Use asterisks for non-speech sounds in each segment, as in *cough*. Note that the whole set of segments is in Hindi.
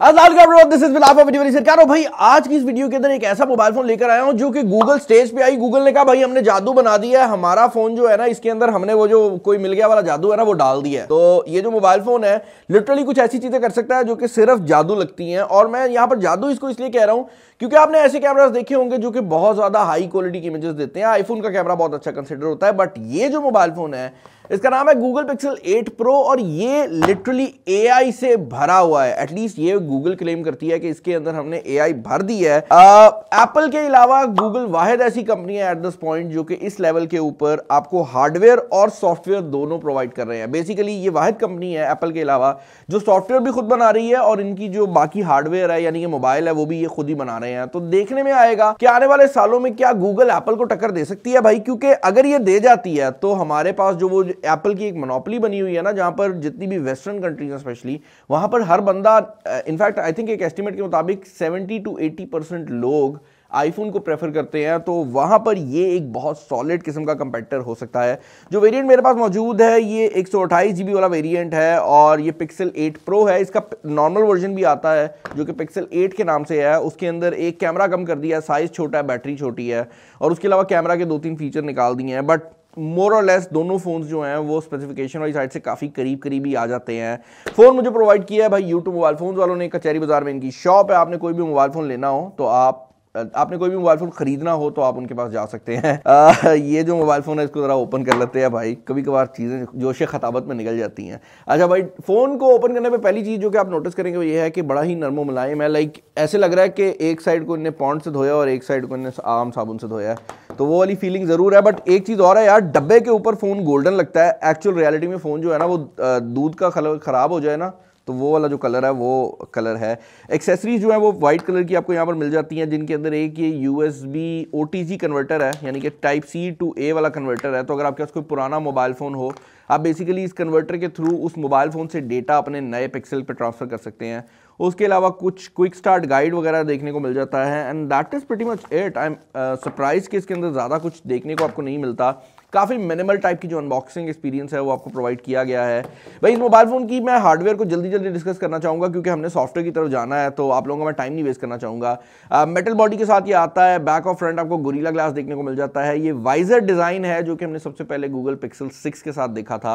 भाई आज की इस वीडियो के अंदर एक ऐसा मोबाइल फोन लेकर आया हूं जो कि गूगल स्टेज पे आई गूगल ने कहा भाई हमने जादू बना दिया है हमारा फोन जो है ना इसके अंदर हमने वो जो कोई मिल गया वाला जादू है ना वो डाल दिया है तो ये जो मोबाइल फोन है लिटरली कुछ ऐसी चीजें कर सकता है जो कि सिर्फ जादू लगती है और मैं यहाँ पर जादू इसको इसलिए कह रहा हूँ क्योंकि आपने ऐसे कैमराज देखे होंगे जो कि बहुत ज्यादा हाई क्वालिटी की इमेजेस देते हैं आईफोन का कैमरा बहुत अच्छा कंसिडर होता है बट ये जो मोबाइल फोन है इसका नाम है गूगल पिक्सल 8 प्रो और ये लिटरली एआई से भरा हुआ है एटलीस्ट ये गूगल क्लेम करती है कि इसके अंदर हमने ए भर दी है एप्पल के अलावा गूगल वाहिद ऐसी कंपनी है एट दिस पॉइंट जो कि इस लेवल के ऊपर आपको हार्डवेयर और सॉफ्टवेयर दोनों प्रोवाइड कर रहे हैं बेसिकली ये वाहिद कंपनी है एप्पल के अलावा जो सॉफ्टवेयर भी खुद बना रही है और इनकी जो बाकी हार्डवेयर है यानी कि मोबाइल है वो भी ये खुद ही बना रहे हैं तो देखने में आएगा कि आने वाले सालों में क्या गूगल एप्पल को टक्कर दे सकती है भाई क्योंकि अगर ये दे जाती है तो हमारे पास जो वो एप्पल की एक मोनोपली बनी हुई है ना जहाँ पर जितनी भी वेस्टर्न कंट्रीज हैं स्पेशली वहाँ पर हर बंदा इनफैक्ट आई थिंक एक एस्टिमेट के मुताबिक 70 टू 80 परसेंट लोग आईफोन को प्रेफर करते हैं तो वहाँ पर ये एक बहुत सॉलिड किस्म का कंपेटर हो सकता है जो वेरिएंट मेरे पास मौजूद है ये एक सौ वाला वेरिएंट है और ये पिक्सल 8 प्रो है इसका नॉर्मल वर्जन भी आता है जो कि पिक्सल 8 के नाम से है उसके अंदर एक कैमरा कम कर दिया है साइज़ छोटा है बैटरी छोटी है और उसके अलावा कैमरा के दो तीन फीचर निकाल दिए हैं बट मोर और लेस दोनों फ़ोन जो हैं वो स्पेसिफिकेशन वाली साइड से काफ़ी करीब करीब ही आ जाते हैं फ़ोन मुझे प्रोवाइड किया है भाई यूट्यूब मोबाइल फ़ोन वालों ने कचहरी बाज़ार में इनकी शॉप है आपने कोई भी मोबाइल फ़ोन लेना हो तो आप आपने कोई भी मोबाइल फ़ोन ख़रीदना हो तो आप उनके पास जा सकते हैं *laughs* आ, ये जो मोबाइल फ़ोन है इसको ज़रा ओपन कर लेते हैं भाई कभी कभार चीज़ें जोश खताबत में निकल जाती हैं अच्छा भाई फ़ोन को ओपन करने पे पहली चीज़ जो कि आप नोटिस करेंगे वो ये है कि बड़ा ही नरमो मुलायम है लाइक ऐसे लग रहा है कि एक साइड को इन्हें पॉन्ड से धोया और एक साइड को इन्हें आम साबुन से धोया है तो वो वाली फीलिंग ज़रूर है बट एक चीज़ और है यार डब्बे के ऊपर फ़ोन गोल्डन लगता है एक्चुअल रियलिटी में फ़ोन जो है ना वो दूध का ख़राब हो जाए ना तो वो वाला जो कलर है वो कलर है एक्सेसरीज जो है वो वाइट कलर की आपको यहाँ पर मिल जाती हैं जिनके अंदर एक ये U S B O T G converter है यानी कि टाइप सी टू ए वाला कन्वर्टर है तो अगर आपके पास कोई पुराना मोबाइल फ़ोन हो आप बेसिकली इस कन्वर्टर के थ्रू उस मोबाइल फ़ोन से डेटा अपने नए पिक्सल पर ट्रांसफ़र कर सकते हैं उसके अलावा कुछ क्विक स्टार्ट गाइड वगैरह देखने को मिल जाता है and that is pretty much at I am surprise कि इसके अंदर ज़्यादा कुछ देखने को आपको नहीं मिलता काफ़ी मिनिमल टाइप की जो अनबॉक्सिंग एक्सपीरियंस है वो आपको प्रोवाइड किया गया है भाई इस मोबाइल फ़ोन की मैं हार्डवेयर को जल्दी जल्दी डिस्कस करना चाहूँगा क्योंकि हमने सॉफ्टवेयर की तरफ जाना है तो आप लोगों का मैं टाइम नहीं वेस्ट करना चाहूँगा मेटल बॉडी के साथ ये आता है बैक और फ्रंट आपको गोरीला ग्लास देखने को मिल जाता है ये वाइजर डिज़ाइन है जो कि हमने सबसे पहले गूगल पिक्सल सिक्स के साथ देखा था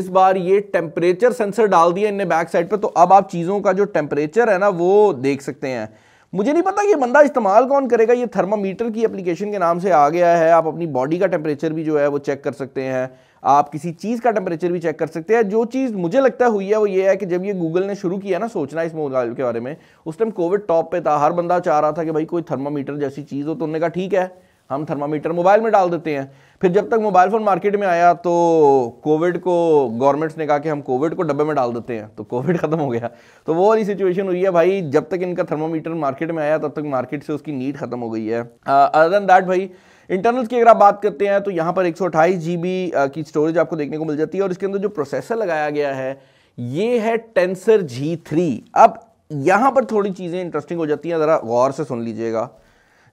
इस बार ये टेम्परेचर सेंसर डाल दिया इनने बैक साइड पर तो अब आप चीज़ों का जो टेम्परेचर है ना वो देख सकते हैं मुझे नहीं पता कि बंदा इस्तेमाल कौन करेगा ये थर्मामीटर की एप्लीकेशन के नाम से आ गया है आप अपनी बॉडी का टेम्परेचर भी जो है वो चेक कर सकते हैं आप किसी चीज़ का टेम्परेचर भी चेक कर सकते हैं जो चीज़ मुझे लगता हुई है वो ये है कि जब ये गूगल ने शुरू किया ना सोचना इस मोबाइल के बारे में उस टाइम कोविड टॉप पे था हर बंदा चाह रहा था कि भाई कोई थर्मामीटर जैसी चीज़ हो तो उन्होंने कहा ठीक है हम थर्मामीटर मोबाइल में डाल देते हैं फिर जब तक मोबाइल फ़ोन मार्केट में आया तो कोविड को गवर्नमेंट्स ने कहा कि हम कोविड को डब्बे में डाल देते हैं तो कोविड *laughs* ख़त्म हो गया तो वो वाली सिचुएशन हुई है भाई जब तक इनका थर्मामीटर मार्केट में आया तब तक मार्केट से उसकी नीड ख़त्म हो गई है अदर देन दैट भाई इंटरनल्स की अगर आप बात करते हैं तो यहाँ पर एक सौ की स्टोरेज आपको देखने को मिल जाती है और इसके अंदर जो प्रोसेसर लगाया गया है ये है टेंसर जी थ्री अब यहाँ पर थोड़ी चीज़ें इंटरेस्टिंग हो जाती हैं ज़रा गौर से सुन लीजिएगा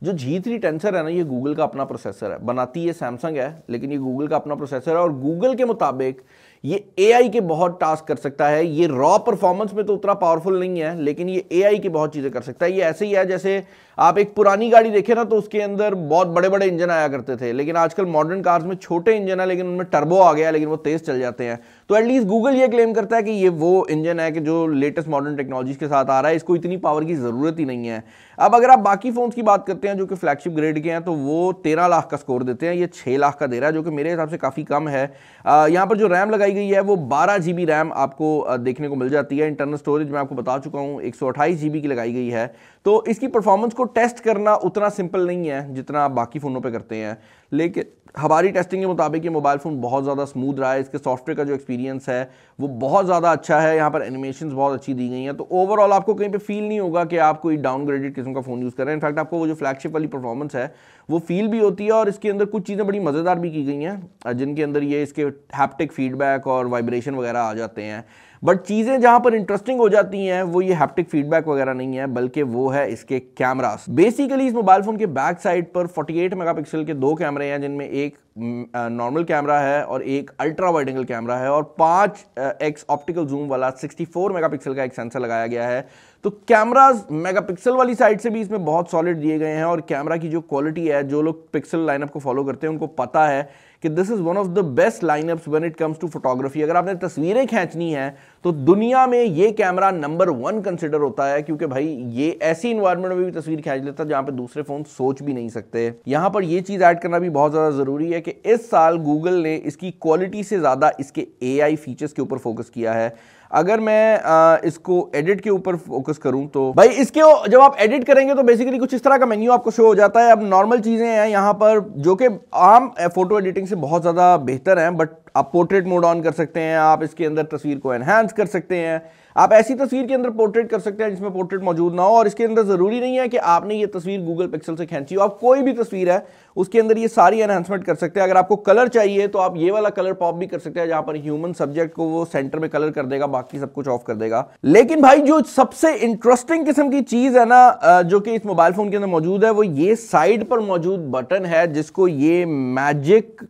जो जी थ्री टेंसर है ना ये गूगल का अपना प्रोसेसर है बनाती है सैमसंग है लेकिन ये गूगल का अपना प्रोसेसर है और गूगल के मुताबिक ये ए के बहुत टास्क कर सकता है ये रॉ परफॉर्मेंस में तो उतना पावरफुल नहीं है लेकिन ये ए की बहुत चीज़ें कर सकता है ये ऐसे ही है जैसे आप एक पुरानी गाड़ी देखें ना तो उसके अंदर बहुत बड़े बड़े इंजन आया करते थे लेकिन आजकल मॉडर्न कार्स में छोटे इंजन है लेकिन उनमें टर्बो आ गया लेकिन वो तेज़ चल जाते हैं तो एटलीस्ट गूगल ये क्लेम करता है कि ये वो इंजन है कि जो लेटेस्ट मॉडर्न टेक्नोलॉजीज के साथ आ रहा है इसको इतनी पावर की ज़रूरत ही नहीं है अब अगर आप बाकी फ़ोन्स की बात करते हैं जो कि फ्लैगशिप ग्रेड के हैं तो वो तेरह लाख का स्कोर देते हैं ये छः लाख का दे रहा है जो कि मेरे हिसाब से काफ़ी कम है यहाँ पर जो रैम लगाई गई है वो बारह जी रैम आपको देखने को मिल जाती है इंटरनल स्टोरेज मैं आपको बता चुका हूँ एक की लगाई गई है तो इसकी परफॉर्मेंस को टेस्ट करना उतना सिंपल नहीं है जितना आप बाकी फ़ोनों पे करते हैं लेकिन हमारी टेस्टिंग के मुताबिक ये मोबाइल फ़ोन बहुत ज़्यादा स्मूथ रहा है इसके सॉफ्टवेयर का जो एक्सपीरियंस है वो बहुत ज़्यादा अच्छा है यहाँ पर एनिमेशन बहुत अच्छी दी गई हैं तो ओवरऑल आपको कहीं पर फील नहीं होगा कि आप कोई डाउनग्रेडेड किस्म का फ़ोन यूज़ कर रहे हैं इनफैक्ट आपको वो जो फ्लैगशिप वाली परफॉर्मेंस है वो फील भी होती है और इसके अंदर कुछ चीज़ें बड़ी मज़ेदार भी की गई हैं जिनके अंदर ये इसके हैप्टिक फीडबैक और वाइब्रेशन वगैरह आ जाते हैं बट चीज़ें जहां पर इंटरेस्टिंग हो जाती हैं वो ये हैप्टिक फीडबैक वगैरह नहीं है बल्कि वो है इसके कैमरास बेसिकली इस मोबाइल फ़ोन के बैक साइड पर 48 मेगापिक्सल के दो कैमरे हैं जिनमें एक नॉर्मल mm, कैमरा uh, है और एक अल्ट्रा वाइड एंगल कैमरा है और पांच एक्स ऑप्टिकल जूम वाला 64 मेगापिक्सल का एक सेंसर लगाया गया है तो कैमराज मेगापिक्सल वाली साइड से भी इसमें बहुत सॉलिड दिए गए हैं और कैमरा की जो क्वालिटी है जो लोग पिक्सल लाइनअप को फॉलो करते हैं उनको पता है कि this is one of the best lineups when it comes to photography अगर आपने तस्वीरें खींचनी है तो दुनिया में ये कैमरा नंबर वन कंसिडर होता है क्योंकि भाई ये ऐसी इन्वायरमेंट में भी तस्वीर खींच लेता है जहां पर दूसरे फ़ोन सोच भी नहीं सकते यहां पर ये चीज़ ऐड करना भी बहुत ज़्यादा ज़रूरी है कि इस साल गूगल ने इसकी क्वालिटी से ज़्यादा इसके ए फीचर्स के ऊपर फोकस किया है अगर मैं इसको एडिट के ऊपर फोकस करूं तो भाई इसके जब आप एडिट करेंगे तो बेसिकली कुछ इस तरह का मेन्यू आपको शो हो जाता है अब नॉर्मल चीज़ें हैं यहाँ पर जो कि आम फोटो एडिटिंग से बहुत ज़्यादा बेहतर हैं बट आप पोर्ट्रेट मोड ऑन कर सकते हैं आप इसके अंदर तस्वीर को एनहेंस कर सकते हैं आप ऐसी तस्वीर के अंदर पोर्ट्रेट कर सकते हैं जिसमें पोर्ट्रेट मौजूद ना हो और इसके अंदर ज़रूरी नहीं है कि आपने ये तस्वीर गूगल पिक्सल से खींची हो आप कोई भी तस्वीर है उसके अंदर ये सारी एनहेंसमेंट कर सकते हैं अगर आपको कलर चाहिए तो आप ये वाला कलर पॉप भी कर सकते हैं जहां पर ह्यूमन सब्जेक्ट को वो सेंटर में कलर कर देगा बाकी सब कुछ ऑफ कर देगा लेकिन भाई जो सबसे इंटरेस्टिंग किस्म की चीज़ है ना जो कि इस मोबाइल फ़ोन के अंदर मौजूद है वो ये साइड पर मौजूद बटन है जिसको ये मैजिक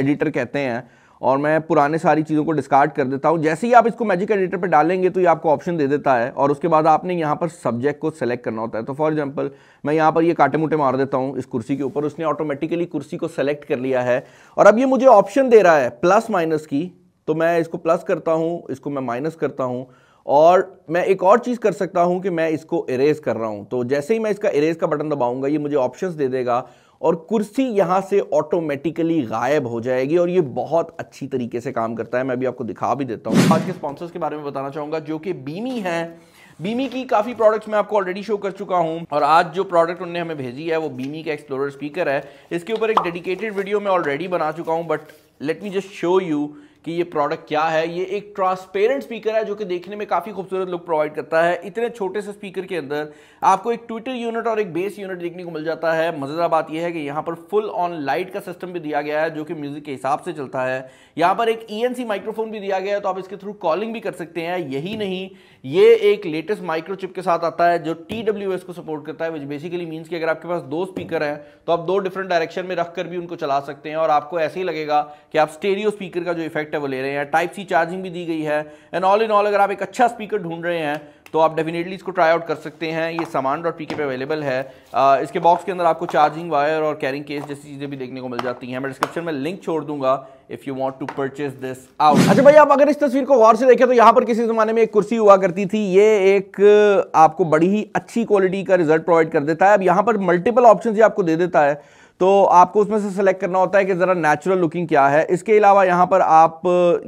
एडिटर कहते हैं और मैं पुराने सारी चीज़ों को डिस्कार्ड कर देता हूँ जैसे ही आप इसको मैजिक एडिटर पर डालेंगे तो ये आपको ऑप्शन दे देता है और उसके बाद आपने यहाँ पर सब्जेक्ट को सेलेक्ट करना होता है तो फॉर एग्जाम्पल मैं यहाँ पर ये काटे मुटे मार देता हूँ इस कुर्सी के ऊपर उसने ऑटोमेटिकली कुर्सी को सेलेक्ट कर लिया है और अब ये मुझे ऑप्शन दे रहा है प्लस माइनस की तो मैं इसको प्लस करता हूँ इसको मैं माइनस करता हूँ और मैं एक और चीज़ कर सकता हूं कि मैं इसको इरेज कर रहा हूं तो जैसे ही मैं इसका इरेज का बटन दबाऊंगा ये मुझे ऑप्शंस दे देगा और कुर्सी यहां से ऑटोमेटिकली गायब हो जाएगी और ये बहुत अच्छी तरीके से काम करता है मैं भी आपको दिखा भी देता हूं आज के स्पॉन्सर्स के बारे में बताना चाहूंगा जो कि बीमी है बीमी की काफ़ी प्रोडक्ट्स मैं आपको ऑलरेडी शो कर चुका हूं और आज जो प्रोडक्ट उन्होंने हमें भेजी है वो बीमी का एक्सप्लोरर स्पीकर है इसके ऊपर एक डेडिकेटेड वीडियो मैं ऑलरेडी बना चुका हूं but let me just show you कि ये प्रोडक्ट क्या है ये एक ट्रांसपेरेंट स्पीकर है जो कि देखने में काफ़ी खूबसूरत लुक प्रोवाइड करता है इतने छोटे से स्पीकर के अंदर आपको एक ट्विटर यूनिट और एक बेस यूनिट देखने को मिल जाता है मज़ेदार बात यह है कि यहाँ पर फुल ऑन लाइट का सिस्टम भी दिया गया है जो कि म्यूज़िक के हिसाब से चलता है यहाँ पर एक ई e माइक्रोफोन भी दिया गया है तो आप इसके थ्रू कॉलिंग भी कर सकते हैं यही नहीं ये एक लेटेस्ट माइक्रोचिप के साथ आता है जो टी को सपोर्ट करता है विच बेसिकली मीन्स कि अगर आपके पास दो स्पीकर हैं तो आप दो डिफरेंट डायरेक्शन में रखकर भी उनको चला सकते हैं और आपको ऐसे ही लगेगा कि आप स्टेरियो स्पीकर का जो इफेक्ट है वो ले रहे हैं टाइप सी चार्जिंग भी दी गई है एंड ऑल इन ऑल अगर आप एक अच्छा स्पीकर ढूंढ रहे हैं तो आप डेफिनेटली इसको ट्राई आउट कर सकते हैं ये सामान डॉट पी के पे अवेलेबल है आ, इसके बॉक्स के अंदर आपको चार्जिंग वायर और कैरिंग केस जैसी चीज़ें भी देखने को मिल जाती हैं मैं डिस्क्रिप्शन में लिंक छोड़ दूंगा if you want to purchase this out अच्छा भाई आप अगर इस तस्वीर को गौर से देखें तो यहाँ पर किसी ज़माने में एक कुर्सी हुआ करती थी ये एक आपको बड़ी ही अच्छी क्वालिटी का रिजल्ट प्रोवाइड कर देता है अब यहाँ पर मल्टीपल ऑप्शन आपको दे देता है तो आपको उसमें से सेलेक्ट करना होता है कि ज़रा नेचुरल लुकिंग क्या है इसके अलावा यहाँ पर आप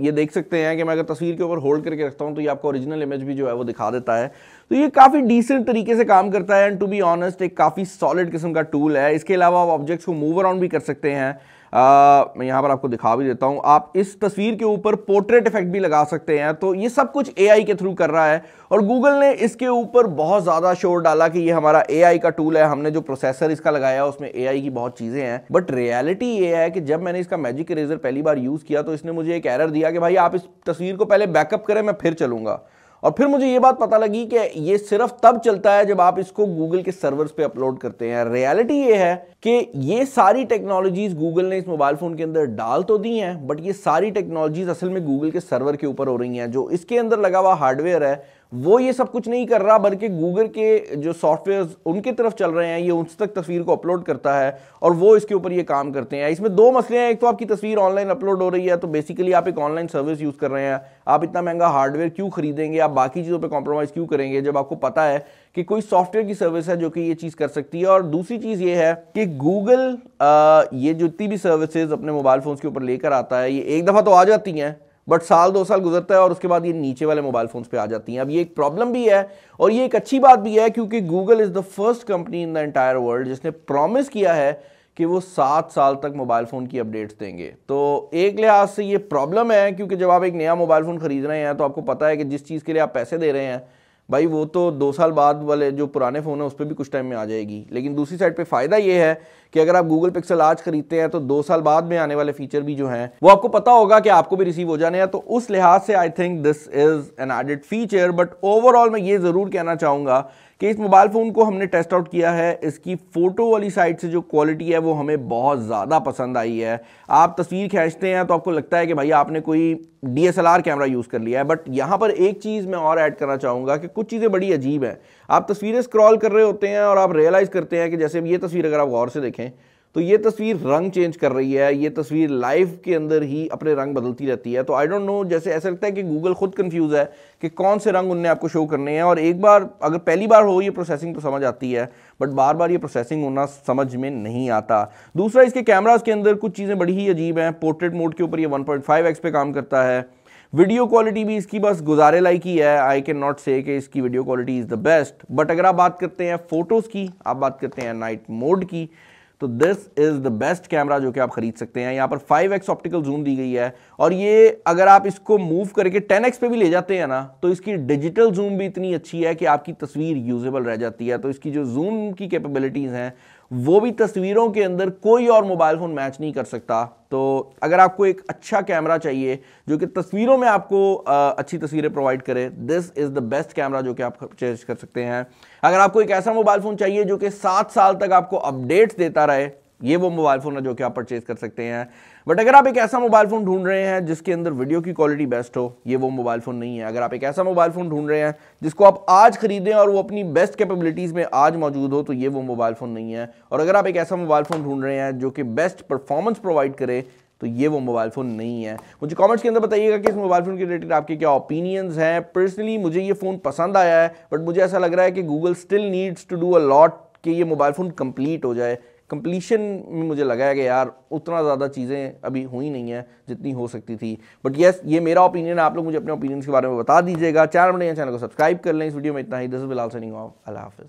ये देख सकते हैं कि मैं अगर तस्वीर के ऊपर होल्ड करके रखता हूँ तो ये आपको ओरिजिनल इमेज भी जो है वो दिखा देता है तो ये काफ़ी डिसेंट तरीके से काम करता है एंड टू बी ऑनेस्ट एक काफ़ी सॉलिड किस्म का टूल है इसके अलावा आप ऑब्जेक्ट्स को मूव अराउंड भी कर सकते हैं आ, मैं यहाँ पर आपको दिखा भी देता हूं आप इस तस्वीर के ऊपर पोर्ट्रेट इफेक्ट भी लगा सकते हैं तो ये सब कुछ एआई के थ्रू कर रहा है और गूगल ने इसके ऊपर बहुत ज़्यादा शोर डाला कि ये हमारा एआई का टूल है हमने जो प्रोसेसर इसका लगाया है उसमें एआई की बहुत चीज़ें हैं बट रियलिटी ये है कि जब मैंने इसका मैजिक इरेजर पहली बार यूज़ किया तो इसने मुझे एक एरर दिया कि भाई आप इस तस्वीर को पहले बैकअप करें मैं फिर चलूंगा और फिर मुझे ये बात पता लगी कि ये सिर्फ तब चलता है जब आप इसको गूगल के सर्वर्स पे अपलोड करते हैं रियलिटी ये है कि ये सारी टेक्नोलॉजीज गूगल ने इस मोबाइल फ़ोन के अंदर डाल तो दी हैं बट ये सारी टेक्नोलॉजीज असल में गूगल के सर्वर के ऊपर हो रही हैं जो इसके अंदर लगा हुआ हार्डवेयर है वो ये सब कुछ नहीं कर रहा बल्कि गूगल के जो सॉफ्टवेयर उनके तरफ चल रहे हैं ये उन तक तस्वीर को अपलोड करता है और वो इसके ऊपर ये काम करते हैं इसमें दो मसले हैं एक तो आपकी तस्वीर ऑनलाइन अपलोड हो रही है तो बेसिकली आप एक ऑनलाइन सर्विस यूज़ कर रहे हैं आप इतना महंगा हार्डवेयर क्यों खरीदेंगे आप बाकी चीज़ों पर कॉम्प्रोमाइज़ क्यों करेंगे जब आपको पता है कि कोई सॉफ्टवेयर की सर्विस है जो कि ये चीज़ कर सकती है और दूसरी चीज़ ये है कि गूगल ये जितनी भी सर्विसेज अपने मोबाइल फ़ोन्स के ऊपर लेकर आता है ये एक दफ़ा तो आ जाती हैं बट साल दो साल गुजरता है और उसके बाद ये नीचे वाले मोबाइल फोन्स पे आ जाती हैं अब ये एक प्रॉब्लम भी है और ये एक अच्छी बात भी है क्योंकि Google is the first company in the entire world जिसने प्रॉमिस किया है कि वो सात साल तक मोबाइल फ़ोन की अपडेट्स देंगे तो एक लिहाज से ये प्रॉब्लम है क्योंकि जब आप एक नया मोबाइल फ़ोन ख़रीद रहे हैं तो आपको पता है कि जिस चीज़ के लिए आप पैसे दे रहे हैं भाई वो तो दो साल बाद वाले जो पुराने फ़ोन है उस पर भी कुछ टाइम में आ जाएगी लेकिन दूसरी साइड पे फ़ायदा ये है कि अगर आप गूगल पिक्सल आज खरीदते हैं तो दो साल बाद में आने वाले फीचर भी जो हैं वो आपको पता होगा कि आपको भी रिसीव हो जाने हैं तो उस लिहाज से I think this is an added feature but overall मैं ये ज़रूर कहना चाहूंगा कि इस मोबाइल फ़ोन को हमने टेस्ट आउट किया है इसकी फ़ोटो वाली साइड से जो क्वालिटी है वो हमें बहुत ज़्यादा पसंद आई है आप तस्वीर खींचते हैं तो आपको लगता है कि भाई आपने कोई डी कैमरा यूज़ कर लिया है बट यहां पर एक चीज़ मैं और ऐड करना चाहूंगा कि कुछ चीज़ें बड़ी अजीब है आप तस्वीरें स्क्रॉल कर रहे होते हैं और आप रियलाइज़ करते हैं कि जैसे ये तस्वीर अगर आप गौर से देखें में तो ये तस्वीर रंग चेंज कर रही है ये तस्वीर लाइफ के अंदर ही अपने रंग बदलती रहती है तो आई डोंट नो जैसे ऐसा लगता है कि गूगल खुद कंफ्यूज है कि कौन से रंग उनने आपको शो करने हैं और एक बार अगर पहली बार हो ये प्रोसेसिंग तो समझ आती है बट बार बार ये प्रोसेसिंग होना समझ में नहीं आता दूसरा इसके कैमराज के अंदर कुछ चीज़ें बड़ी ही अजीब हैं पोर्ट्रेट मोड के ऊपर ये वन पे काम करता है वीडियो क्वालिटी भी इसकी बस गुजारे लाइक ही है आई कैन नॉट से कि इसकी video quality is the best but अगर आप बात करते हैं फ़ोटोज़ की आप बात करते हैं नाइट मोड की तो this is the best camera जो कि आप खरीद सकते हैं यहाँ पर 5x ऑप्टिकल जूम दी गई है और ये अगर आप इसको मूव करके 10x पे भी ले जाते हैं ना तो इसकी डिजिटल जूम भी इतनी अच्छी है कि आपकी तस्वीर यूजेबल रह जाती है तो इसकी जो जूम की कैपेबिलिटीज़ हैं वो भी तस्वीरों के अंदर कोई और मोबाइल फ़ोन मैच नहीं कर सकता तो अगर आपको एक अच्छा कैमरा चाहिए जो कि तस्वीरों में आपको अच्छी तस्वीरें प्रोवाइड करे this is the best camera जो कि आप चेज कर सकते हैं अगर आपको एक ऐसा मोबाइल फ़ोन चाहिए जो कि सात साल तक आपको अपडेट्स देता रहे ये वो मोबाइल फ़ोन है जो कि आप परचेज़ कर सकते हैं बट अगर आप एक ऐसा मोबाइल फ़ोन ढूंढ रहे हैं जिसके अंदर वीडियो की क्वालिटी बेस्ट हो ये वो मोबाइल फ़ोन नहीं है अगर आप एक ऐसा मोबाइल फ़ोन ढूंढ रहे हैं जिसको आप आज खरीदें और वो अपनी बेस्ट कैपेबिलिटीज़ में आज मौजूद हो तो ये वो मोबाइल फ़ोन नहीं है और अगर आप एक ऐसा मोबाइल फ़ोन ढूंढ रहे हैं जो कि बेस्ट परफॉर्मेंस प्रोवाइड करे तो ये वो मोबाइल फ़ोन नहीं है मुझे कमेंट्स के अंदर बताइएगा कि इस मोबाइल फ़ोन के रिलेटेड आपके क्या ओपिनियंस हैं पर्सनली मुझे ये फ़ोन पसंद आया है बट मुझे ऐसा लग रहा है कि Google still needs to do a lot कि ये मोबाइल फ़ोन कंप्लीट हो जाए कंप्लीशन में मुझे लगा है कि यार उतना ज़्यादा चीज़ें अभी हुई नहीं हैं जितनी हो सकती थी बट येस ये मेरा ओपिनियन आप लोग मुझे अपने ओपिनियंस के बारे में बता दीजिएगा चैनल बने चैनल को सब्सक्राइब कर लें इस वीडियो में इतना ही दिस बिलाल सनिंग ऑफ अल्लाह हाफिज़